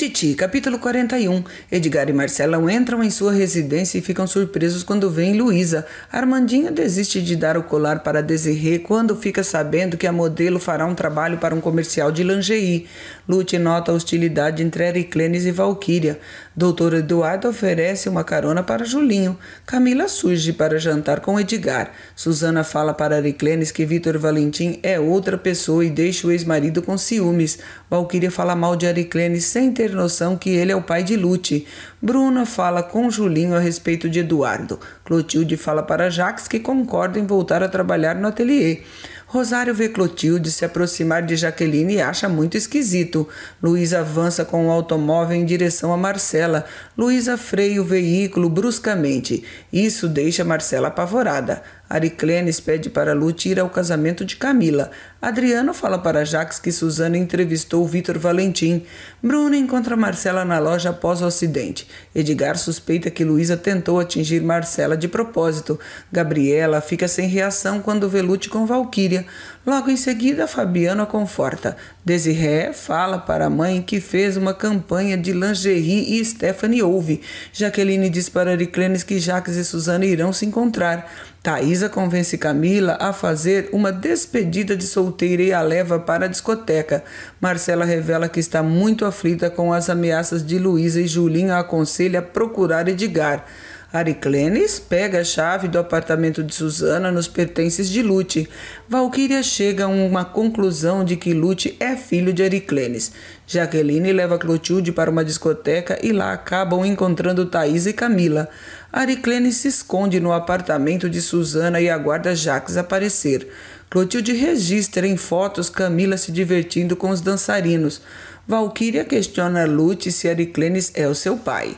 Tititi, capítulo 41. Edgar e Marcelão entram em sua residência e ficam surpresos quando vem Luísa. Armandinho desiste de dar o colar para Desirê quando fica sabendo que a modelo fará um trabalho para um comercial de lingerie. Lute nota a hostilidade entre Ericlenes e Valquíria. Doutor Eduardo oferece uma carona para Julinho. Camila surge para jantar com Edgar. Suzana fala para Ericlenes que Vitor Valentim é outra pessoa e deixa o ex-marido com ciúmes. Valquíria fala mal de Ericlenes sem ter ter noção que ele é o pai de Lute. Bruna fala com Julinho a respeito de Eduardo. Clotilde fala para Jax que concorda em voltar a trabalhar no ateliê. Rosário vê Clotilde se aproximar de Jaqueline e acha muito esquisito. Luiz avança com o automóvel em direção a Marcela. Luísa freia o veículo bruscamente. Isso deixa Marcela apavorada. Ariclenes pede para Lute ir ao casamento de Camila. Adriano fala para Jax que Suzana entrevistou Vitor Valentim. Bruno encontra Marcela na loja após o acidente. Edgar suspeita que Luísa tentou atingir Marcela de propósito. Gabriela fica sem reação quando vê Lute com Valquíria. Logo em seguida, Fabiano a conforta. Desirré fala para a mãe que fez uma campanha de lingerie e Stephanie ouve. Jaqueline diz para Ariclenes que Jax e Suzana irão se encontrar. Thaisa convence Camila a fazer uma despedida de solteira e a leva para a discoteca. Marcela revela que está muito aflita com as ameaças de Luísa e Julinho a aconselha a procurar Edgar. Ariclenes pega a chave do apartamento de Susana nos pertences de Lute. Valquíria chega a uma conclusão de que Lute é filho de Ariclenes. Jaqueline leva Clotilde para uma discoteca e lá acabam encontrando Thaís e Camila. Ariclenes se esconde no apartamento de Susana e aguarda Jacques aparecer. Clotilde registra em fotos Camila se divertindo com os dançarinos. Valquíria questiona Lute se Ariclenes é o seu pai.